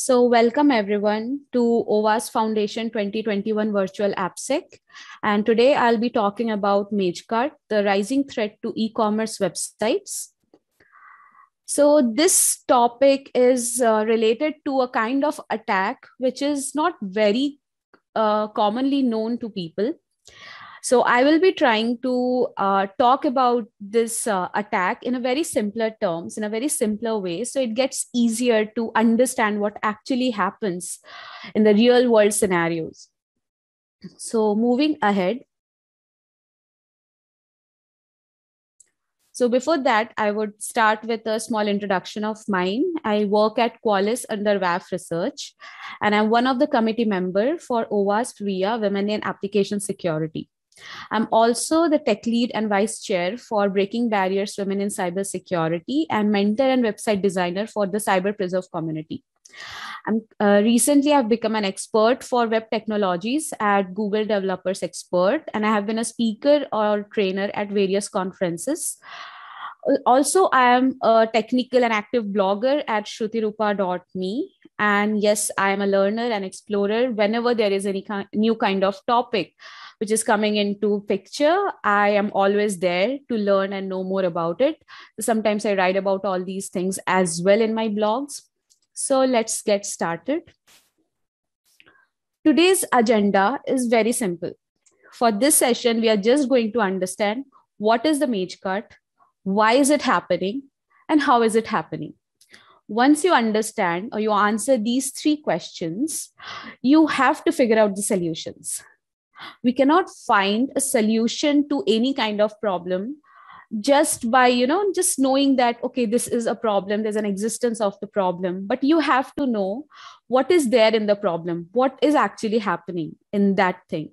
So welcome everyone to OVAS Foundation 2021 Virtual AppSec. And today I'll be talking about MageCart, the rising threat to e-commerce websites. So this topic is uh, related to a kind of attack, which is not very uh, commonly known to people. So I will be trying to uh, talk about this uh, attack in a very simpler terms, in a very simpler way. So it gets easier to understand what actually happens in the real world scenarios. So moving ahead. So before that, I would start with a small introduction of mine. I work at Qualis under WAF Research, and I'm one of the committee member for OWASP VIA Women in Application Security. I'm also the tech lead and vice chair for Breaking Barriers Women in Cybersecurity and mentor and website designer for the Cyber Preserve community. I'm, uh, recently, I've become an expert for web technologies at Google Developers Expert, and I have been a speaker or trainer at various conferences. Also, I am a technical and active blogger at shrutirupa.me. And yes, I am a learner and explorer whenever there is any new kind of topic which is coming into picture i am always there to learn and know more about it sometimes i write about all these things as well in my blogs so let's get started today's agenda is very simple for this session we are just going to understand what is the mage cut why is it happening and how is it happening once you understand or you answer these three questions you have to figure out the solutions we cannot find a solution to any kind of problem just by you know just knowing that okay this is a problem there's an existence of the problem but you have to know what is there in the problem what is actually happening in that thing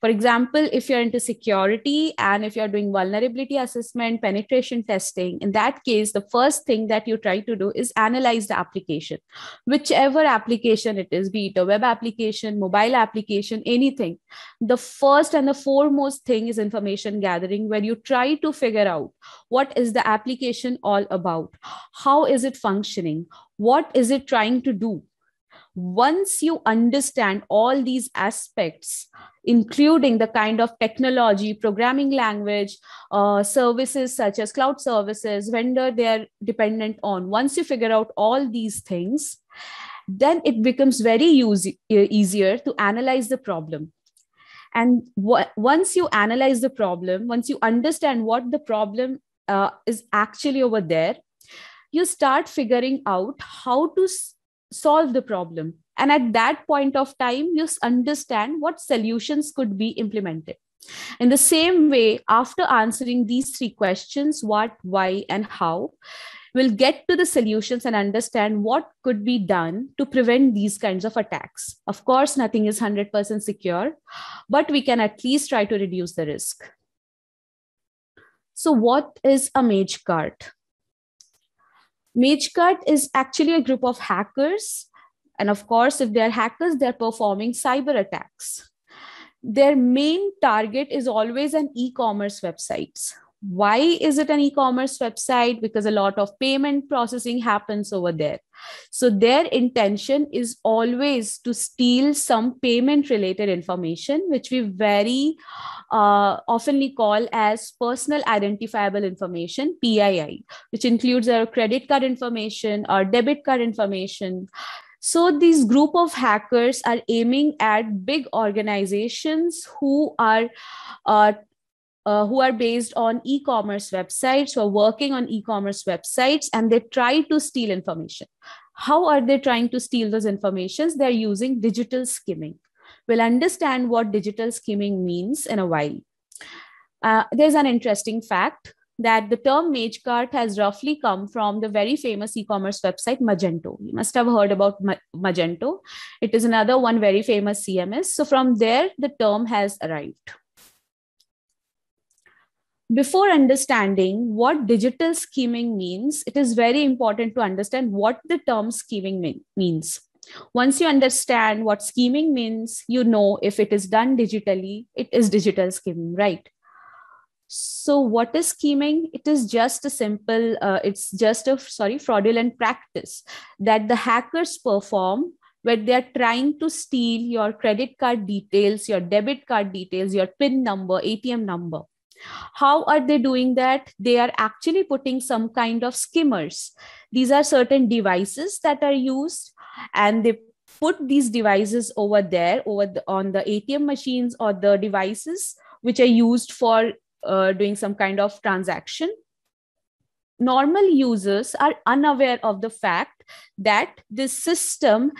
for example if you're into security and if you're doing vulnerability assessment penetration testing in that case the first thing that you try to do is analyze the application whichever application it is be it a web application mobile application anything the first and the foremost thing is information gathering where you try to figure out what is the application all about how is it functioning what is it trying to do once you understand all these aspects including the kind of technology programming language uh, services such as cloud services vendor they are dependent on once you figure out all these things then it becomes very use- easier to analyze the problem and w- once you analyze the problem once you understand what the problem uh, is actually over there you start figuring out how to solve the problem. And at that point of time, you understand what solutions could be implemented. In the same way, after answering these three questions what, why, and how we'll get to the solutions and understand what could be done to prevent these kinds of attacks. Of course, nothing is 100% secure, but we can at least try to reduce the risk. So, what is a mage card? Magecut is actually a group of hackers. And of course, if they're hackers, they're performing cyber attacks. Their main target is always an e-commerce websites why is it an e-commerce website because a lot of payment processing happens over there so their intention is always to steal some payment related information which we very uh, oftenly call as personal identifiable information pii which includes our credit card information our debit card information so these group of hackers are aiming at big organizations who are uh, uh, who are based on e-commerce websites who are working on e-commerce websites and they try to steal information how are they trying to steal those informations they're using digital skimming we'll understand what digital skimming means in a while uh, there's an interesting fact that the term Magecart cart has roughly come from the very famous e-commerce website magento you must have heard about Ma- magento it is another one very famous cms so from there the term has arrived before understanding what digital scheming means, it is very important to understand what the term scheming mean, means. Once you understand what scheming means, you know if it is done digitally, it is digital scheming, right? So, what is scheming? It is just a simple, uh, it's just a sorry, fraudulent practice that the hackers perform where they are trying to steal your credit card details, your debit card details, your PIN number, ATM number how are they doing that? They are actually putting some kind of skimmers. These are certain devices that are used and they put these devices over there over the, on the ATM machines or the devices which are used for uh, doing some kind of transaction. Normal users are unaware of the fact that this system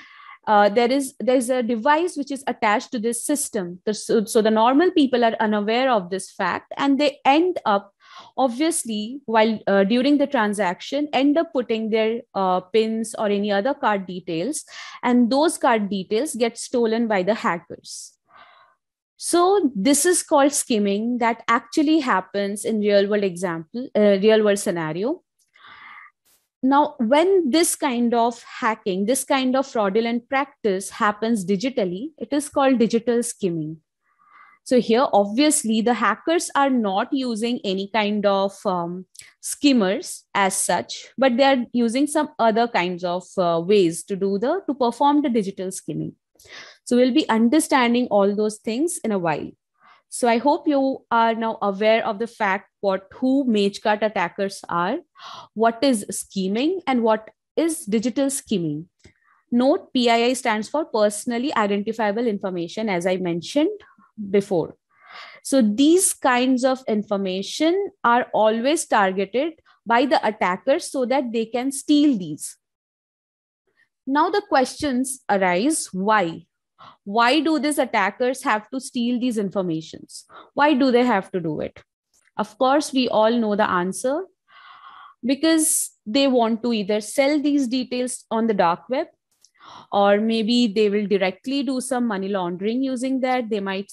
uh, there is there's a device which is attached to this system so, so the normal people are unaware of this fact and they end up obviously while uh, during the transaction end up putting their uh, pins or any other card details and those card details get stolen by the hackers so this is called skimming that actually happens in real world example uh, real world scenario now, when this kind of hacking, this kind of fraudulent practice happens digitally, it is called digital skimming. So, here, obviously, the hackers are not using any kind of um, skimmers as such, but they are using some other kinds of uh, ways to do the to perform the digital skimming. So, we'll be understanding all those things in a while. So I hope you are now aware of the fact what who mage attackers are, what is scheming, and what is digital scheming. Note PII stands for personally identifiable information, as I mentioned before. So these kinds of information are always targeted by the attackers so that they can steal these. Now the questions arise why? why do these attackers have to steal these informations why do they have to do it of course we all know the answer because they want to either sell these details on the dark web or maybe they will directly do some money laundering using that they might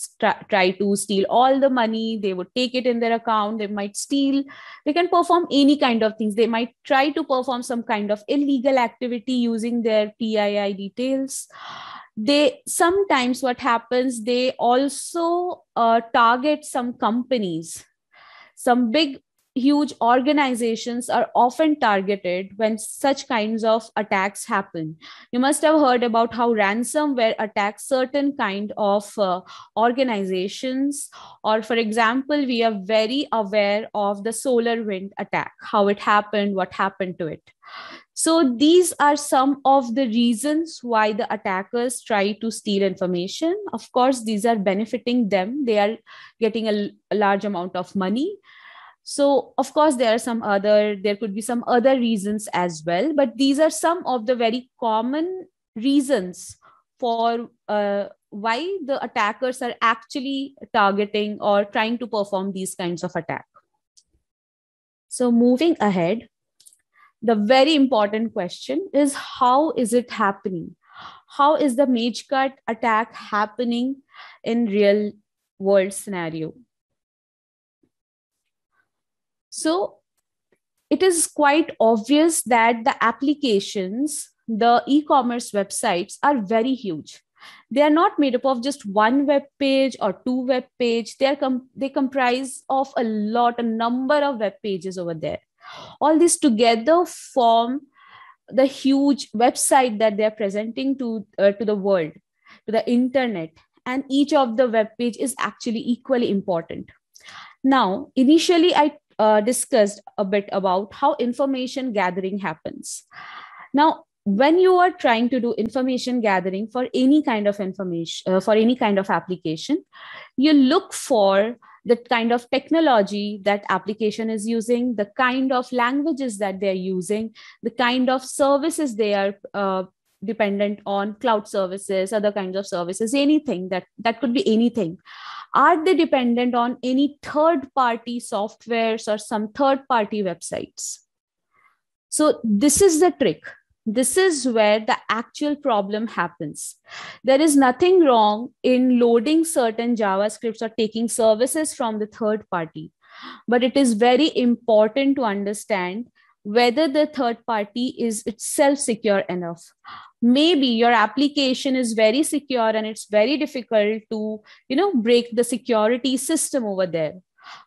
try to steal all the money they would take it in their account they might steal they can perform any kind of things they might try to perform some kind of illegal activity using their pii details they sometimes what happens they also uh, target some companies some big huge organizations are often targeted when such kinds of attacks happen you must have heard about how ransomware attacks certain kind of uh, organizations or for example we are very aware of the solar wind attack how it happened what happened to it so these are some of the reasons why the attackers try to steal information. Of course, these are benefiting them. They are getting a, a large amount of money. So of course, there are some other, there could be some other reasons as well, but these are some of the very common reasons for uh, why the attackers are actually targeting or trying to perform these kinds of attack. So moving ahead, the very important question is how is it happening? How is the mage cut attack happening in real world scenario? So it is quite obvious that the applications, the e-commerce websites are very huge they are not made up of just one web page or two web page they are com- they comprise of a lot a number of web pages over there all these together form the huge website that they are presenting to uh, to the world to the internet and each of the web page is actually equally important now initially i uh, discussed a bit about how information gathering happens now when you are trying to do information gathering for any kind of information uh, for any kind of application you look for the kind of technology that application is using the kind of languages that they're using the kind of services they are uh, dependent on cloud services other kinds of services anything that that could be anything are they dependent on any third party softwares or some third party websites so this is the trick this is where the actual problem happens. There is nothing wrong in loading certain JavaScripts or taking services from the third party, but it is very important to understand whether the third party is itself secure enough. Maybe your application is very secure and it's very difficult to, you know, break the security system over there.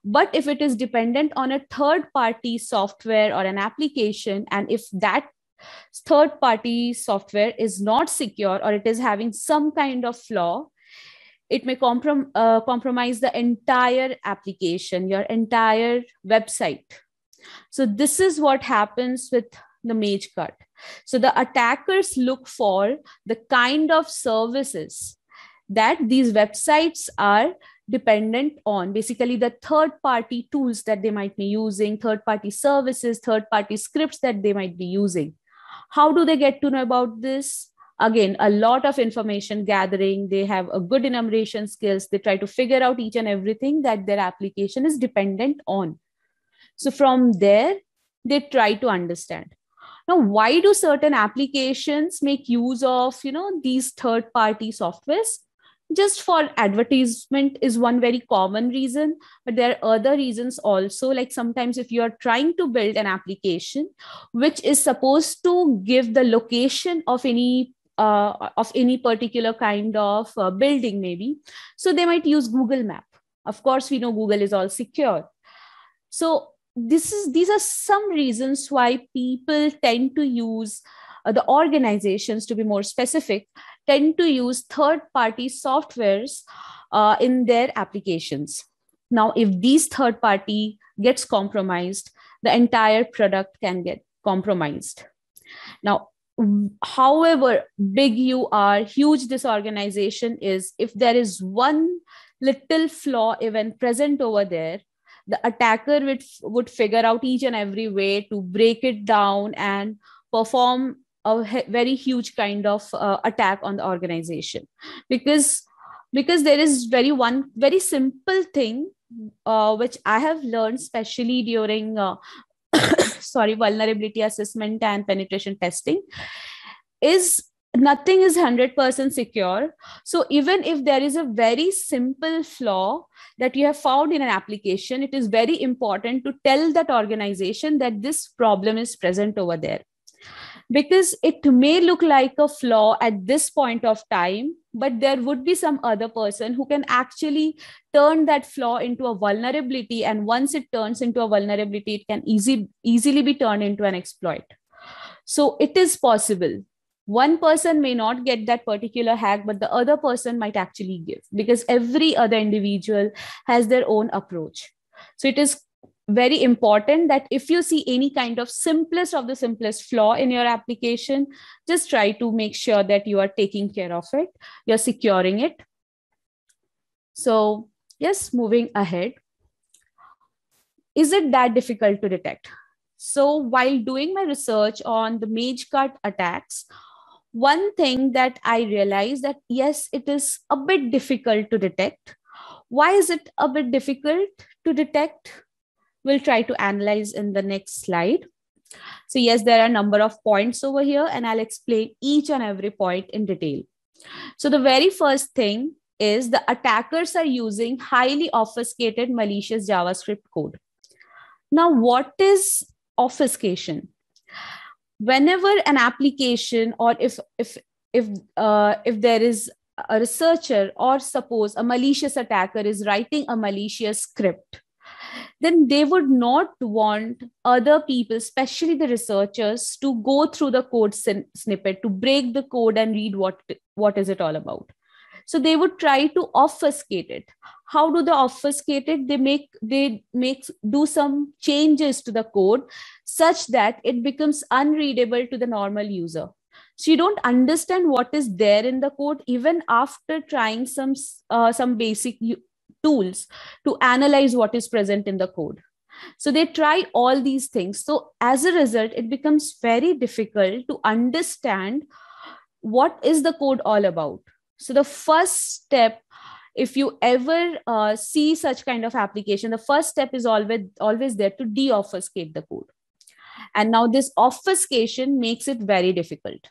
But if it is dependent on a third party software or an application, and if that third party software is not secure or it is having some kind of flaw, it may comprom- uh, compromise the entire application, your entire website. So, this is what happens with the mage cut. So, the attackers look for the kind of services that these websites are dependent on basically the third party tools that they might be using third party services third party scripts that they might be using how do they get to know about this? Again, a lot of information gathering. They have a good enumeration skills. They try to figure out each and everything that their application is dependent on. So from there, they try to understand. Now, why do certain applications make use of you know these third-party softwares? just for advertisement is one very common reason but there are other reasons also like sometimes if you are trying to build an application which is supposed to give the location of any uh, of any particular kind of uh, building maybe so they might use google map of course we know google is all secure so this is these are some reasons why people tend to use uh, the organizations to be more specific tend to use third party softwares uh, in their applications. Now, if these third party gets compromised, the entire product can get compromised. Now, however big you are, huge this organization is, if there is one little flaw even present over there, the attacker would, would figure out each and every way to break it down and perform a very huge kind of uh, attack on the organization because because there is very one very simple thing uh, which i have learned especially during uh, sorry vulnerability assessment and penetration testing is nothing is 100% secure so even if there is a very simple flaw that you have found in an application it is very important to tell that organization that this problem is present over there because it may look like a flaw at this point of time but there would be some other person who can actually turn that flaw into a vulnerability and once it turns into a vulnerability it can easy, easily be turned into an exploit so it is possible one person may not get that particular hack but the other person might actually give because every other individual has their own approach so it is very important that if you see any kind of simplest of the simplest flaw in your application, just try to make sure that you are taking care of it, you're securing it. So, yes, moving ahead. Is it that difficult to detect? So, while doing my research on the cut attacks, one thing that I realized that yes, it is a bit difficult to detect. Why is it a bit difficult to detect? we'll try to analyze in the next slide. So yes, there are a number of points over here and I'll explain each and every point in detail. So the very first thing is the attackers are using highly obfuscated malicious JavaScript code. Now, what is obfuscation? Whenever an application or if, if, if, uh, if there is a researcher or suppose a malicious attacker is writing a malicious script, then they would not want other people, especially the researchers, to go through the code snippet, to break the code and read what, what is it all about. So they would try to obfuscate it. How do they obfuscate it? They make they make do some changes to the code such that it becomes unreadable to the normal user. So you don't understand what is there in the code even after trying some uh, some basic tools to analyze what is present in the code. So they try all these things. So as a result, it becomes very difficult to understand what is the code all about. So the first step, if you ever uh, see such kind of application, the first step is always always there to deobfuscate the code. And now this obfuscation makes it very difficult.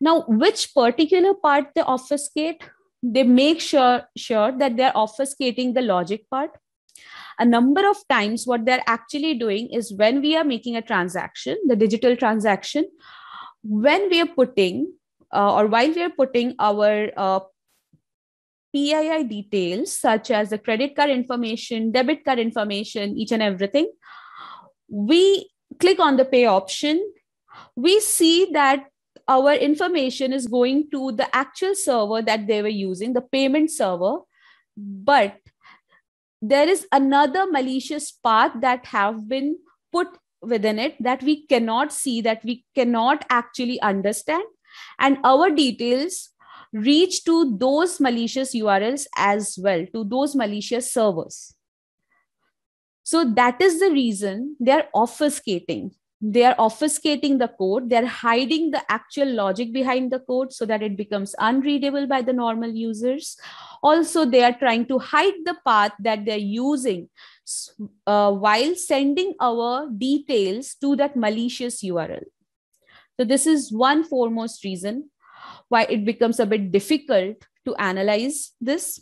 Now, which particular part they obfuscate? they make sure, sure that they're obfuscating the logic part. A number of times, what they're actually doing is when we are making a transaction, the digital transaction, when we are putting uh, or while we are putting our uh, PII details, such as the credit card information, debit card information, each and everything, we click on the pay option. We see that our information is going to the actual server that they were using, the payment server. But there is another malicious path that have been put within it that we cannot see, that we cannot actually understand. And our details reach to those malicious URLs as well, to those malicious servers. So that is the reason they are obfuscating they are obfuscating the code they're hiding the actual logic behind the code so that it becomes unreadable by the normal users also they are trying to hide the path that they're using uh, while sending our details to that malicious url so this is one foremost reason why it becomes a bit difficult to analyze this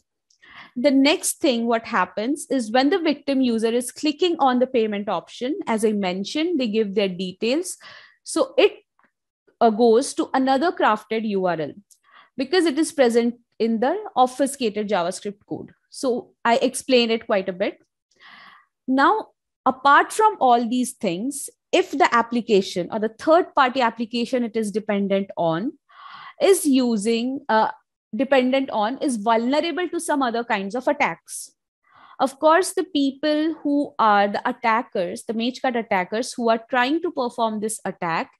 the next thing what happens is when the victim user is clicking on the payment option as i mentioned they give their details so it uh, goes to another crafted url because it is present in the obfuscated javascript code so i explain it quite a bit now apart from all these things if the application or the third party application it is dependent on is using uh, dependent on is vulnerable to some other kinds of attacks. Of course, the people who are the attackers, the mage attackers who are trying to perform this attack,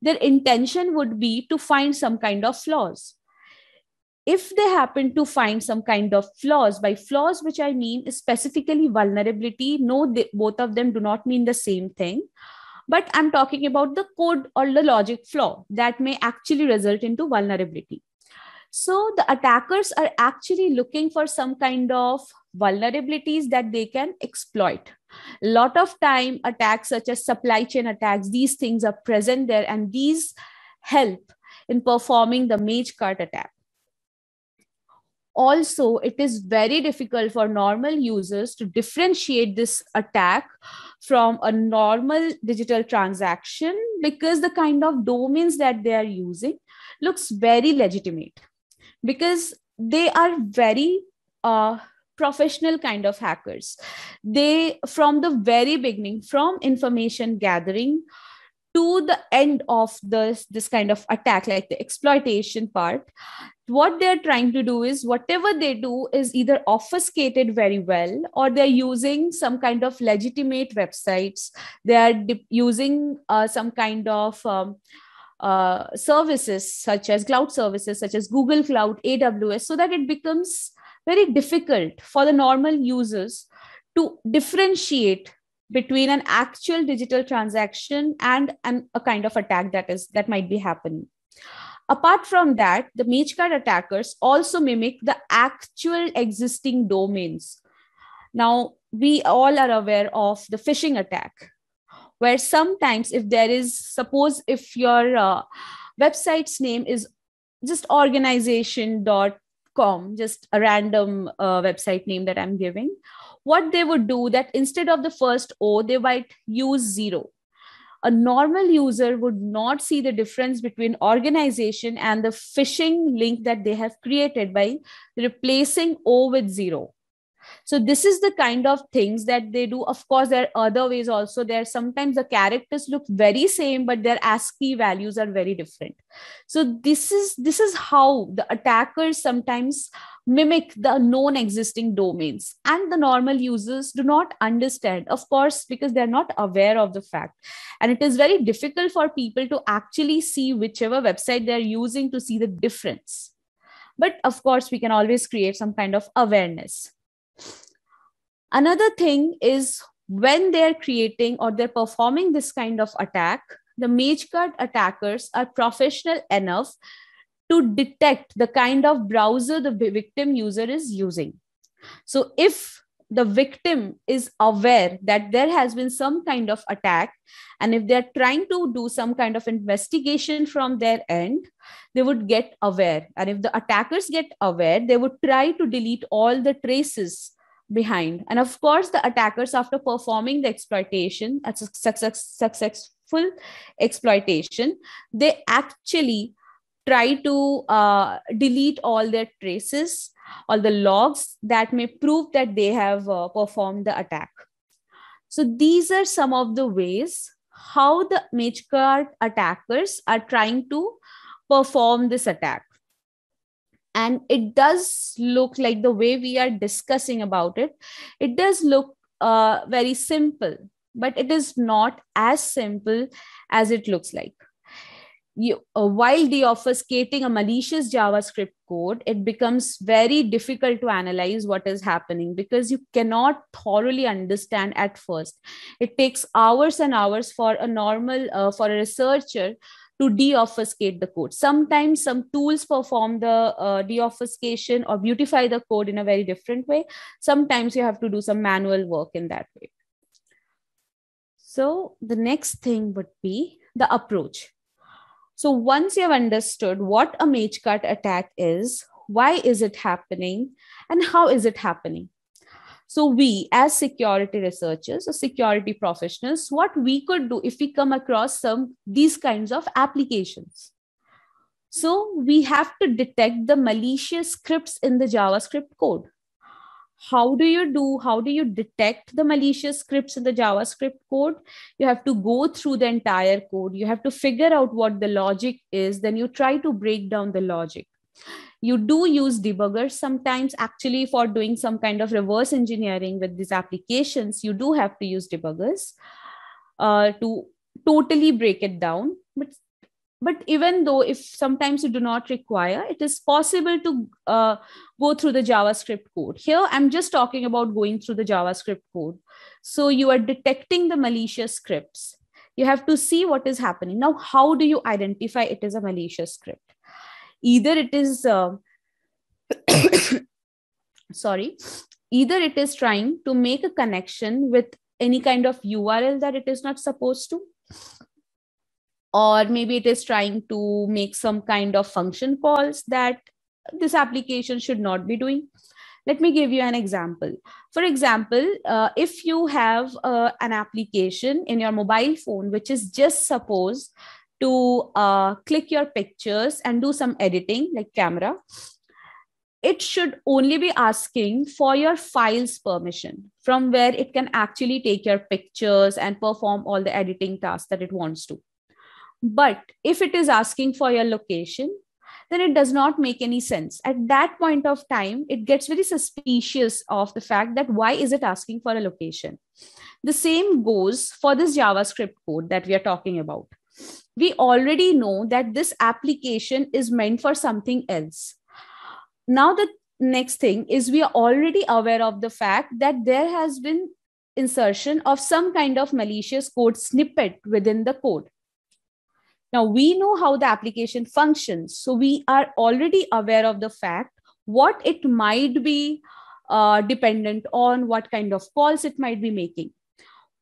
their intention would be to find some kind of flaws. If they happen to find some kind of flaws, by flaws which I mean specifically vulnerability, no, they, both of them do not mean the same thing but i'm talking about the code or the logic flaw that may actually result into vulnerability so the attackers are actually looking for some kind of vulnerabilities that they can exploit. A lot of time attacks such as supply chain attacks, these things are present there and these help in performing the mage cart attack. Also, it is very difficult for normal users to differentiate this attack from a normal digital transaction because the kind of domains that they are using looks very legitimate because they are very uh, professional kind of hackers. They, from the very beginning, from information gathering to the end of this, this kind of attack, like the exploitation part, what they're trying to do is whatever they do is either obfuscated very well or they're using some kind of legitimate websites. They're using uh, some kind of um, uh, services such as cloud services such as google cloud aws so that it becomes very difficult for the normal users to differentiate between an actual digital transaction and an, a kind of attack that is that might be happening apart from that the mage card attackers also mimic the actual existing domains now we all are aware of the phishing attack where sometimes if there is suppose if your uh, website's name is just organization.com just a random uh, website name that i'm giving what they would do that instead of the first o they might use zero a normal user would not see the difference between organization and the phishing link that they have created by replacing o with zero so this is the kind of things that they do of course there are other ways also there sometimes the characters look very same but their ascii values are very different so this is this is how the attackers sometimes mimic the known existing domains and the normal users do not understand of course because they're not aware of the fact and it is very difficult for people to actually see whichever website they're using to see the difference but of course we can always create some kind of awareness Another thing is when they're creating or they're performing this kind of attack, the mage card attackers are professional enough to detect the kind of browser the victim user is using. So if the victim is aware that there has been some kind of attack and if they're trying to do some kind of investigation from their end they would get aware and if the attackers get aware they would try to delete all the traces behind and of course the attackers after performing the exploitation a success, successful exploitation they actually try to uh, delete all their traces all the logs that may prove that they have uh, performed the attack. So these are some of the ways how the Magecart attackers are trying to perform this attack. And it does look like the way we are discussing about it, it does look uh, very simple, but it is not as simple as it looks like you, uh, while the obfuscating a malicious JavaScript code, it becomes very difficult to analyze what is happening because you cannot thoroughly understand at first. It takes hours and hours for a normal, uh, for a researcher to deobfuscate the code. Sometimes some tools perform the uh, deobfuscation or beautify the code in a very different way. Sometimes you have to do some manual work in that way. So the next thing would be the approach so once you've understood what a mage cut attack is, why is it happening, and how is it happening? So we, as security researchers or security professionals, what we could do if we come across some these kinds of applications. So we have to detect the malicious scripts in the JavaScript code how do you do how do you detect the malicious scripts in the javascript code you have to go through the entire code you have to figure out what the logic is then you try to break down the logic you do use debuggers sometimes actually for doing some kind of reverse engineering with these applications you do have to use debuggers uh, to totally break it down but but even though if sometimes you do not require it is possible to uh, go through the javascript code here i'm just talking about going through the javascript code so you are detecting the malicious scripts you have to see what is happening now how do you identify it is a malicious script either it is uh, sorry either it is trying to make a connection with any kind of url that it is not supposed to or maybe it is trying to make some kind of function calls that this application should not be doing let me give you an example for example uh, if you have uh, an application in your mobile phone which is just supposed to uh, click your pictures and do some editing like camera it should only be asking for your files permission from where it can actually take your pictures and perform all the editing tasks that it wants to but if it is asking for your location, then it does not make any sense. At that point of time, it gets very suspicious of the fact that why is it asking for a location? The same goes for this JavaScript code that we are talking about. We already know that this application is meant for something else. Now the next thing is we are already aware of the fact that there has been insertion of some kind of malicious code snippet within the code. Now we know how the application functions. So we are already aware of the fact what it might be uh, dependent on, what kind of calls it might be making.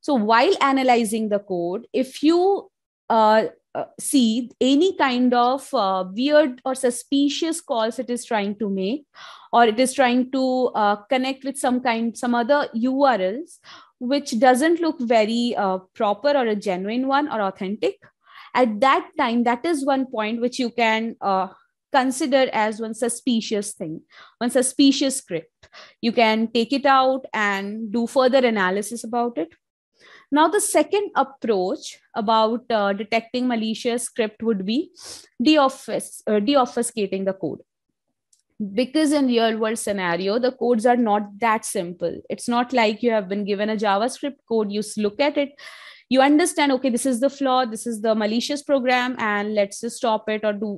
So while analyzing the code, if you uh, uh see any kind of uh, weird or suspicious calls it is trying to make or it is trying to uh, connect with some kind some other urls which doesn't look very uh, proper or a genuine one or authentic at that time that is one point which you can uh, consider as one suspicious thing one suspicious script you can take it out and do further analysis about it now the second approach about uh, detecting malicious script would be deobfus- uh, the code because in real world scenario the codes are not that simple it's not like you have been given a javascript code you look at it you understand okay this is the flaw this is the malicious program and let's just stop it or do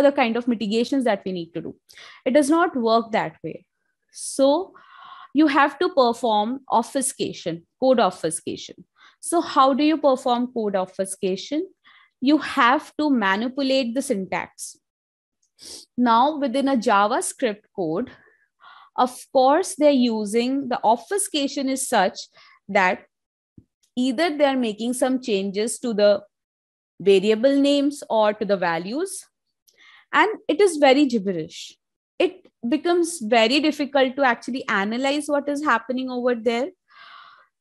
other kind of mitigations that we need to do it does not work that way so you have to perform obfuscation code obfuscation so how do you perform code obfuscation you have to manipulate the syntax now within a javascript code of course they're using the obfuscation is such that either they're making some changes to the variable names or to the values. And it is very gibberish. It becomes very difficult to actually analyze what is happening over there.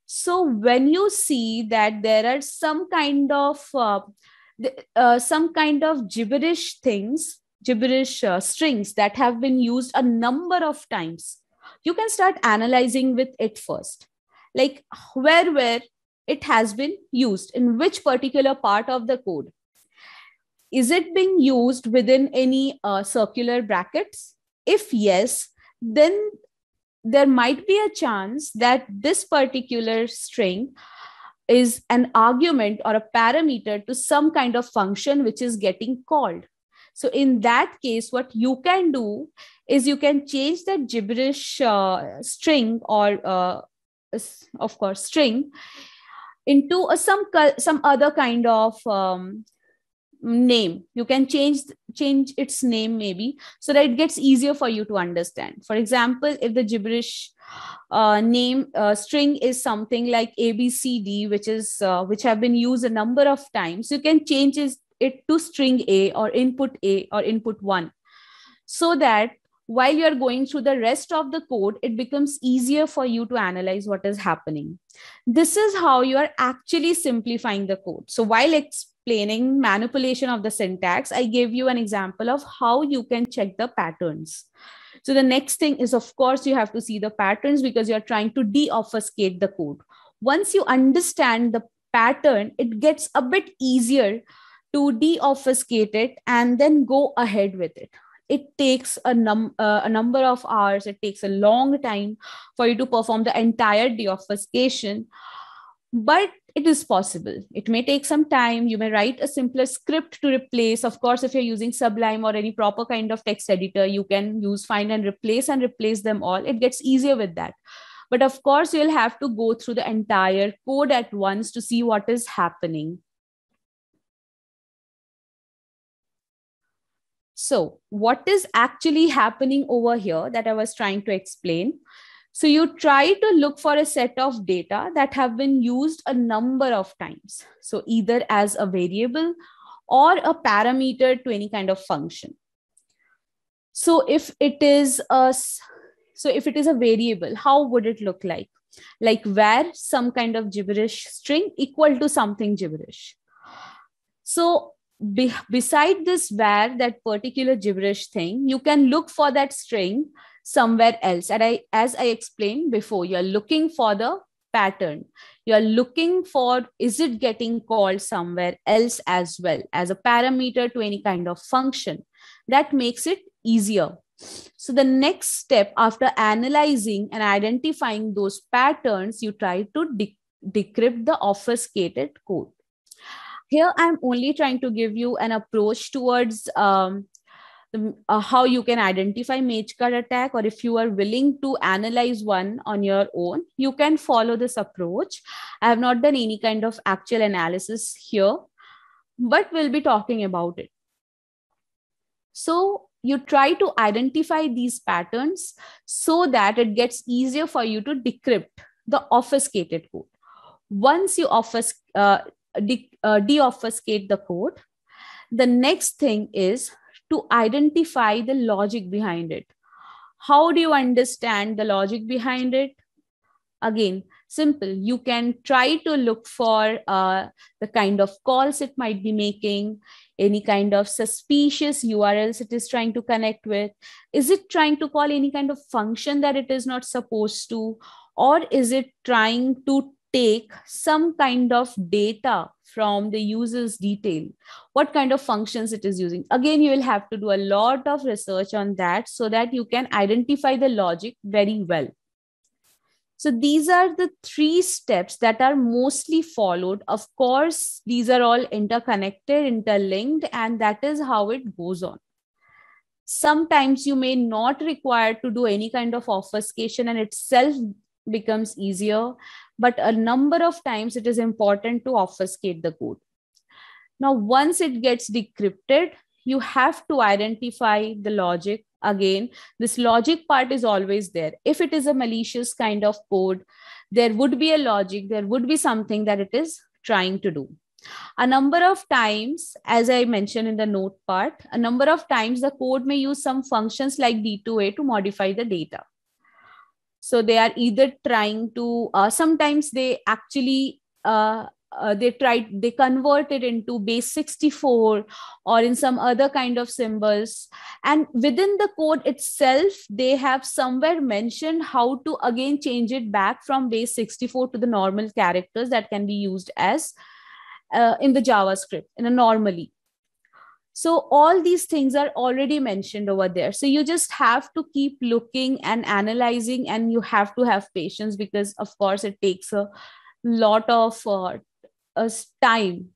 So when you see that there are some kind of uh, uh, some kind of gibberish things, gibberish uh, strings that have been used a number of times, you can start analyzing with it first. Like where were it has been used in which particular part of the code is it being used within any uh, circular brackets if yes then there might be a chance that this particular string is an argument or a parameter to some kind of function which is getting called so in that case what you can do is you can change that gibberish uh, string or uh, of course string into a, some some other kind of um, name you can change change its name maybe so that it gets easier for you to understand for example if the gibberish uh, name uh, string is something like abcd which is uh, which have been used a number of times you can change it to string a or input a or input 1 so that while you're going through the rest of the code, it becomes easier for you to analyze what is happening. This is how you are actually simplifying the code. So while explaining manipulation of the syntax, I gave you an example of how you can check the patterns. So the next thing is, of course, you have to see the patterns because you're trying to deobfuscate the code. Once you understand the pattern, it gets a bit easier to deobfuscate it and then go ahead with it it takes a, num- uh, a number of hours, it takes a long time for you to perform the entire deobfuscation. But it is possible. It may take some time. You may write a simpler script to replace. Of course, if you're using Sublime or any proper kind of text editor, you can use find and replace and replace them all. It gets easier with that. But of course, you'll have to go through the entire code at once to see what is happening. So, what is actually happening over here that I was trying to explain? So, you try to look for a set of data that have been used a number of times. So, either as a variable or a parameter to any kind of function. So, if it is a so if it is a variable, how would it look like? Like where some kind of gibberish string equal to something gibberish. So be- beside this where that particular gibberish thing you can look for that string somewhere else and i as i explained before you're looking for the pattern you're looking for is it getting called somewhere else as well as a parameter to any kind of function that makes it easier so the next step after analyzing and identifying those patterns you try to de- decrypt the obfuscated code here i'm only trying to give you an approach towards um, the, uh, how you can identify mage card attack or if you are willing to analyze one on your own you can follow this approach i have not done any kind of actual analysis here but we'll be talking about it so you try to identify these patterns so that it gets easier for you to decrypt the obfuscated code once you obfusc- uh, de- uh, deobfuscate the code. The next thing is to identify the logic behind it. How do you understand the logic behind it? Again, simple. You can try to look for uh, the kind of calls it might be making, any kind of suspicious URLs it is trying to connect with. Is it trying to call any kind of function that it is not supposed to? Or is it trying to take some kind of data from the user's detail what kind of functions it is using again you will have to do a lot of research on that so that you can identify the logic very well so these are the three steps that are mostly followed of course these are all interconnected interlinked and that is how it goes on sometimes you may not require to do any kind of obfuscation and itself becomes easier but a number of times it is important to obfuscate the code now once it gets decrypted you have to identify the logic again this logic part is always there if it is a malicious kind of code there would be a logic there would be something that it is trying to do a number of times as i mentioned in the note part a number of times the code may use some functions like d2a to modify the data so they are either trying to uh, sometimes they actually uh, uh, they tried they convert it into base 64 or in some other kind of symbols and within the code itself they have somewhere mentioned how to again change it back from base 64 to the normal characters that can be used as uh, in the javascript in a normally so all these things are already mentioned over there. So you just have to keep looking and analyzing, and you have to have patience because, of course, it takes a lot of uh, uh, time.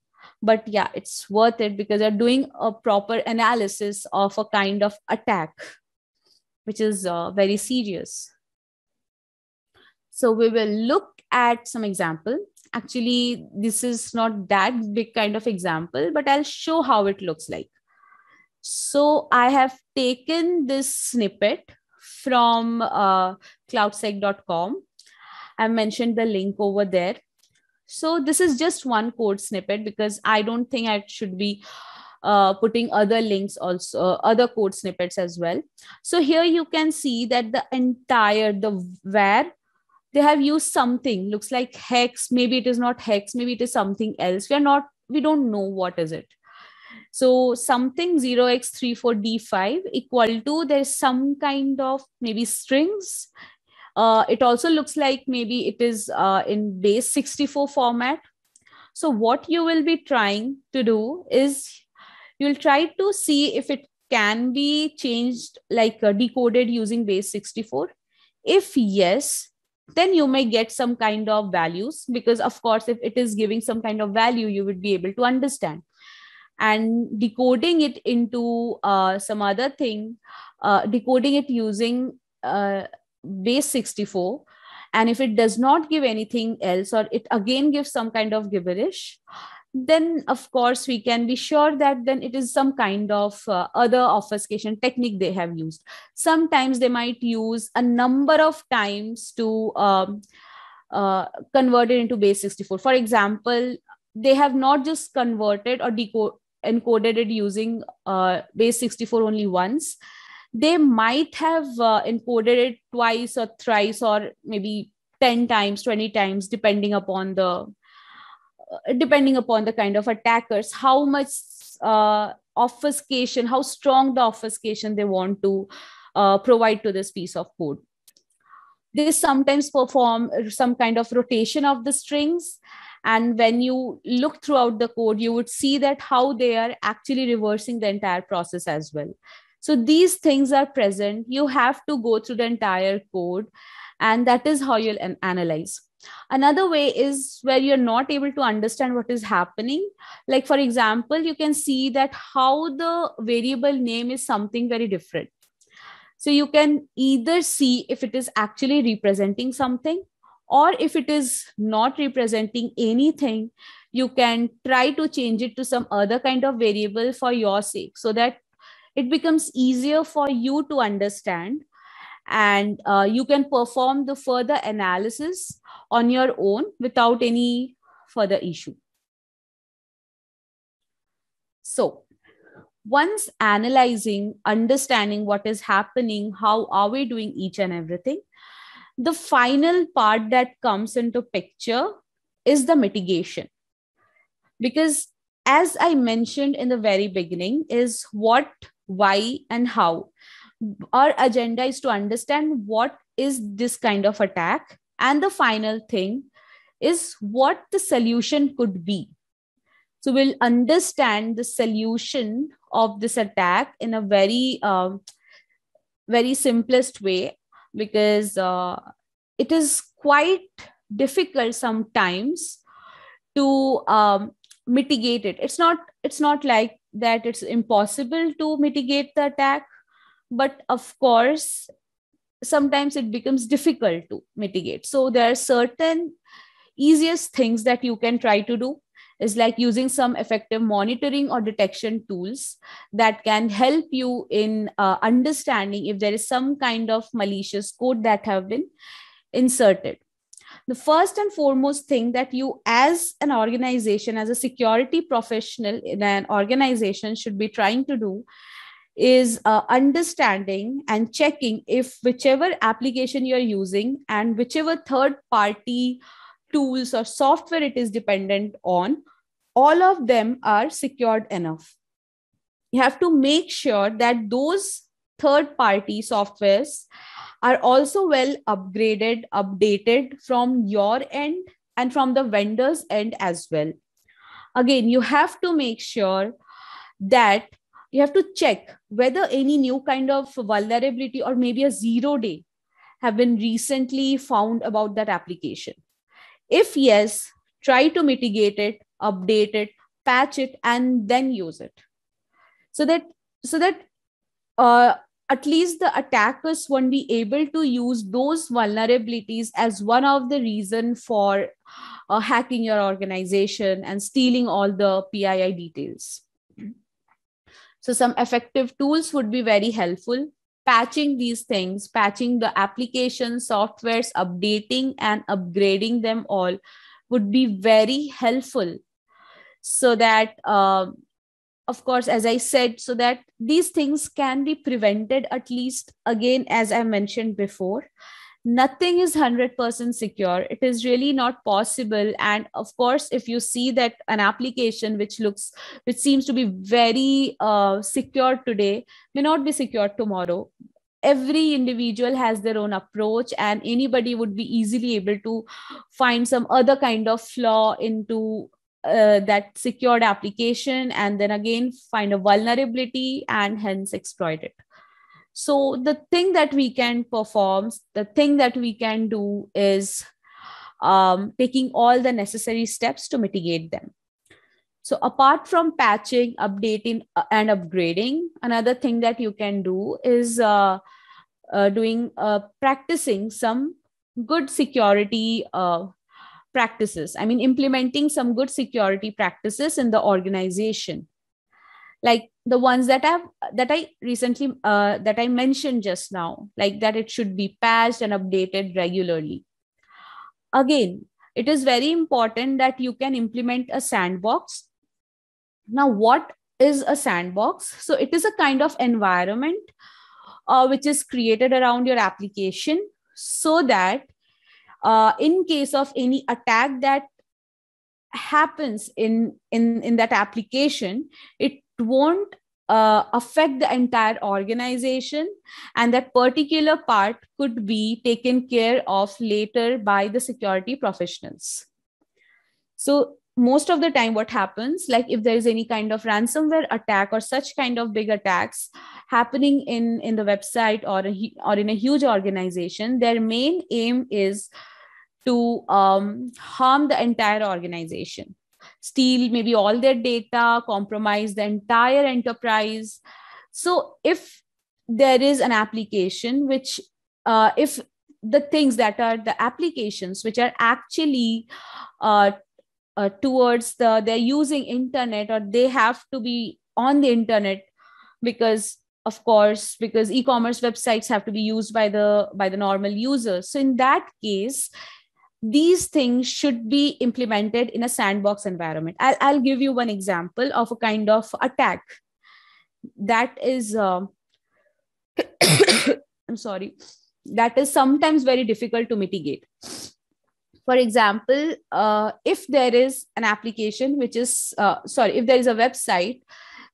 But yeah, it's worth it because you're doing a proper analysis of a kind of attack, which is uh, very serious. So we will look at some example actually this is not that big kind of example but i'll show how it looks like so i have taken this snippet from uh, cloudsec.com i mentioned the link over there so this is just one code snippet because i don't think i should be uh, putting other links also uh, other code snippets as well so here you can see that the entire the where they have used something looks like hex maybe it is not hex maybe it is something else we are not we don't know what is it so something 0x34d5 equal to there's some kind of maybe strings uh, it also looks like maybe it is uh, in base 64 format so what you will be trying to do is you'll try to see if it can be changed like uh, decoded using base 64 if yes then you may get some kind of values because of course if it is giving some kind of value you would be able to understand and decoding it into uh, some other thing uh, decoding it using uh, base 64 and if it does not give anything else or it again gives some kind of gibberish then of course we can be sure that then it is some kind of uh, other obfuscation technique they have used sometimes they might use a number of times to um, uh, convert it into base 64 for example they have not just converted or decoded encoded it using uh, base 64 only once they might have uh, encoded it twice or thrice or maybe 10 times 20 times depending upon the depending upon the kind of attackers, how much uh, obfuscation, how strong the obfuscation they want to uh, provide to this piece of code. They sometimes perform some kind of rotation of the strings. And when you look throughout the code, you would see that how they are actually reversing the entire process as well. So these things are present. You have to go through the entire code and that is how you'll analyze another way is where you're not able to understand what is happening like for example you can see that how the variable name is something very different so you can either see if it is actually representing something or if it is not representing anything you can try to change it to some other kind of variable for your sake so that it becomes easier for you to understand and uh, you can perform the further analysis on your own without any further issue. So once analyzing, understanding what is happening, how are we doing each and everything, the final part that comes into picture is the mitigation. Because as I mentioned in the very beginning is what, why, and how our agenda is to understand what is this kind of attack and the final thing is what the solution could be so we'll understand the solution of this attack in a very uh, very simplest way because uh, it is quite difficult sometimes to um, mitigate it it's not it's not like that it's impossible to mitigate the attack but of course sometimes it becomes difficult to mitigate so there are certain easiest things that you can try to do is like using some effective monitoring or detection tools that can help you in uh, understanding if there is some kind of malicious code that have been inserted the first and foremost thing that you as an organization as a security professional in an organization should be trying to do is uh, understanding and checking if whichever application you're using and whichever third party tools or software it is dependent on, all of them are secured enough. You have to make sure that those third party softwares are also well upgraded, updated from your end and from the vendor's end as well. Again, you have to make sure that you have to check whether any new kind of vulnerability or maybe a zero day have been recently found about that application. If yes, try to mitigate it, update it, patch it, and then use it. So that so that uh, at least the attackers won't be able to use those vulnerabilities as one of the reason for uh, hacking your organization and stealing all the PII details. So some effective tools would be very helpful. Patching these things, patching the application softwares, updating and upgrading them all would be very helpful. So that, uh, of course, as I said, so that these things can be prevented at least again, as I mentioned before nothing is 100% secure it is really not possible and of course if you see that an application which looks which seems to be very uh, secure today may not be secure tomorrow every individual has their own approach and anybody would be easily able to find some other kind of flaw into uh, that secured application and then again find a vulnerability and hence exploit it so the thing that we can perform the thing that we can do is um, taking all the necessary steps to mitigate them so apart from patching updating uh, and upgrading another thing that you can do is uh, uh, doing uh, practicing some good security uh, practices i mean implementing some good security practices in the organization like the ones that have that i recently uh, that i mentioned just now like that it should be patched and updated regularly again it is very important that you can implement a sandbox now what is a sandbox so it is a kind of environment uh, which is created around your application so that uh, in case of any attack that happens in in in that application it won't uh, affect the entire organization and that particular part could be taken care of later by the security professionals so most of the time what happens like if there is any kind of ransomware attack or such kind of big attacks happening in in the website or a, or in a huge organization their main aim is to um, harm the entire organization steal maybe all their data, compromise the entire enterprise. So if there is an application which, uh, if the things that are the applications which are actually uh, uh, towards the they're using internet or they have to be on the internet because of course because e-commerce websites have to be used by the by the normal users so in that case these things should be implemented in a sandbox environment. I'll, I'll give you one example of a kind of attack that is, uh, I'm sorry, that is sometimes very difficult to mitigate. For example, uh, if there is an application which is, uh, sorry, if there is a website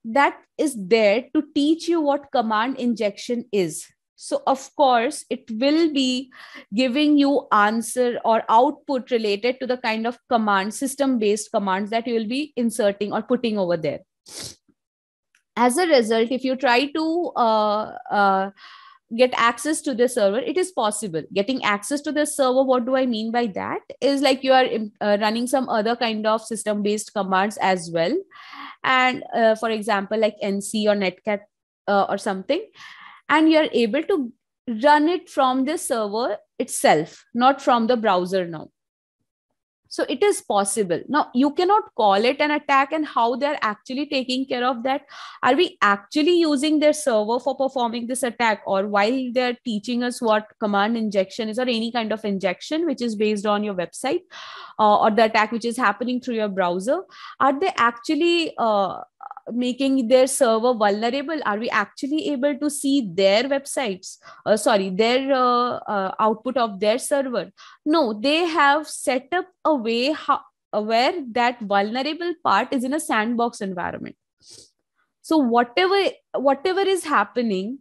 that is there to teach you what command injection is so of course, it will be giving you answer or output related to the kind of command system based commands that you will be inserting or putting over there. As a result, if you try to uh, uh, get access to the server it is possible getting access to the server what do i mean by that is like you are uh, running some other kind of system based commands as well and uh, for example like nc or netcat uh, or something and you're able to run it from the server itself, not from the browser now. So it is possible. Now, you cannot call it an attack and how they're actually taking care of that. Are we actually using their server for performing this attack or while they're teaching us what command injection is or any kind of injection which is based on your website uh, or the attack which is happening through your browser? Are they actually uh, making their server vulnerable? Are we actually able to see their websites? Uh, sorry, their uh, uh, output of their server? No, they have set up a way how, where that vulnerable part is in a sandbox environment. So whatever whatever is happening,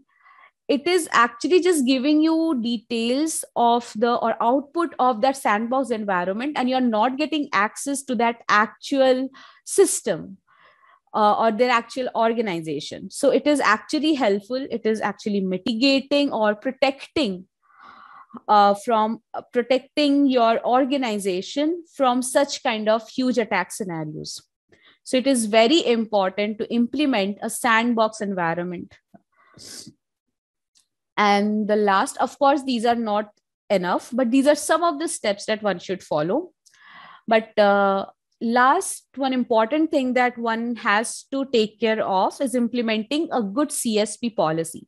it is actually just giving you details of the or output of that sandbox environment, and you're not getting access to that actual system uh, or their actual organization. So it is actually helpful. It is actually mitigating or protecting uh, from uh, protecting your organization from such kind of huge attack scenarios. So it is very important to implement a sandbox environment. And the last, of course, these are not enough, but these are some of the steps that one should follow. But uh, last one important thing that one has to take care of is implementing a good csp policy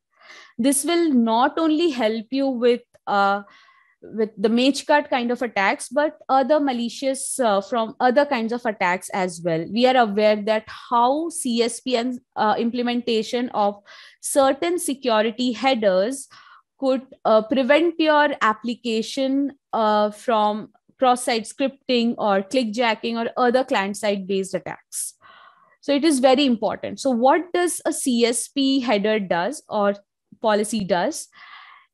this will not only help you with uh, with the mage cut kind of attacks but other malicious uh, from other kinds of attacks as well we are aware that how csp and uh, implementation of certain security headers could uh, prevent your application uh, from cross-site scripting or clickjacking or other client-side based attacks. So it is very important. So what does a CSP header does or policy does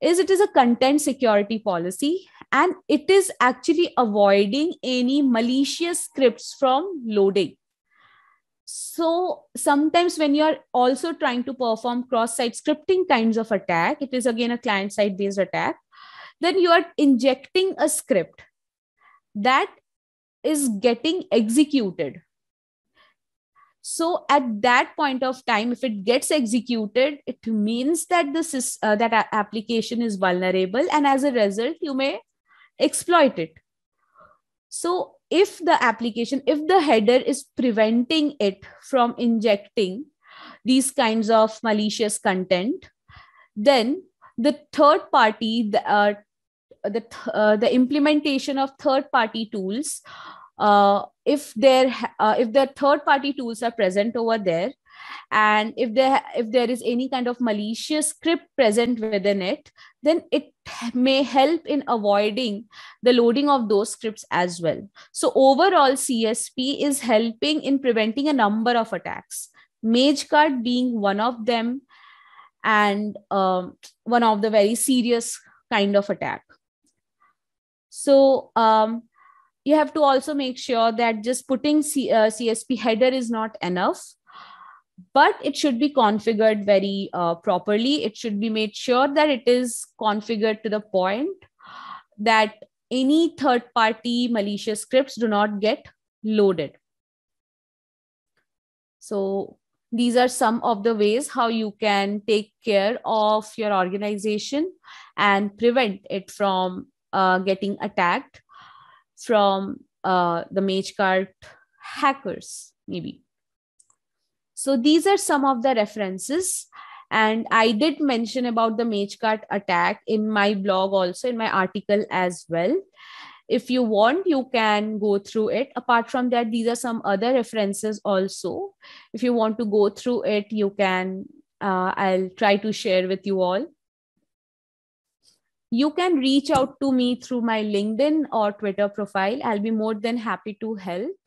is it is a content security policy and it is actually avoiding any malicious scripts from loading. So sometimes when you're also trying to perform cross-site scripting kinds of attack, it is again a client-side based attack, then you are injecting a script that is getting executed so at that point of time if it gets executed it means that this uh, that application is vulnerable and as a result you may exploit it so if the application if the header is preventing it from injecting these kinds of malicious content then the third party the, uh, the, th- uh, the implementation of third party tools uh, if there uh, if the third party tools are present over there and if there if there is any kind of malicious script present within it then it may help in avoiding the loading of those scripts as well so overall csp is helping in preventing a number of attacks magecart being one of them and um, one of the very serious kind of attack so um, you have to also make sure that just putting C, uh, csp header is not enough but it should be configured very uh, properly it should be made sure that it is configured to the point that any third party malicious scripts do not get loaded so these are some of the ways how you can take care of your organization and prevent it from uh, getting attacked from uh, the mage cart hackers, maybe. So these are some of the references. And I did mention about the mage cart attack in my blog also, in my article as well. If you want, you can go through it. Apart from that, these are some other references also. If you want to go through it, you can, uh, I'll try to share with you all you can reach out to me through my LinkedIn or Twitter profile. I'll be more than happy to help.